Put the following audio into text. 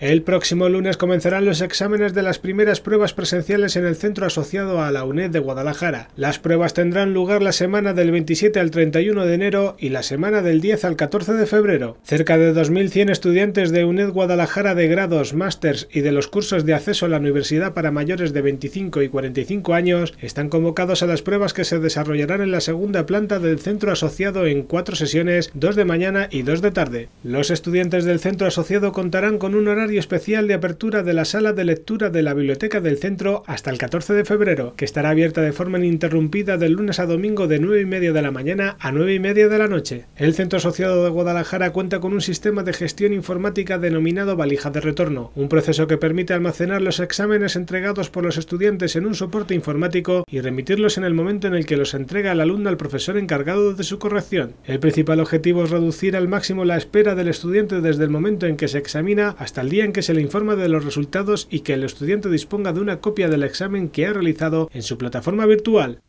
El próximo lunes comenzarán los exámenes de las primeras pruebas presenciales en el centro asociado a la UNED de Guadalajara. Las pruebas tendrán lugar la semana del 27 al 31 de enero y la semana del 10 al 14 de febrero. Cerca de 2.100 estudiantes de UNED Guadalajara de grados, másters y de los cursos de acceso a la universidad para mayores de 25 y 45 años están convocados a las pruebas que se desarrollarán en la segunda planta del centro asociado en cuatro sesiones, dos de mañana y dos de tarde. Los estudiantes del centro asociado contarán con un horario especial de apertura de la sala de lectura de la biblioteca del centro hasta el 14 de febrero, que estará abierta de forma ininterrumpida del lunes a domingo de 9 y media de la mañana a 9 y media de la noche. El Centro Asociado de Guadalajara cuenta con un sistema de gestión informática denominado valija de retorno, un proceso que permite almacenar los exámenes entregados por los estudiantes en un soporte informático y remitirlos en el momento en el que los entrega el alumno al profesor encargado de su corrección. El principal objetivo es reducir al máximo la espera del estudiante desde el momento en que se examina hasta el día que se le informe de los resultados y que el estudiante disponga de una copia del examen que ha realizado en su plataforma virtual.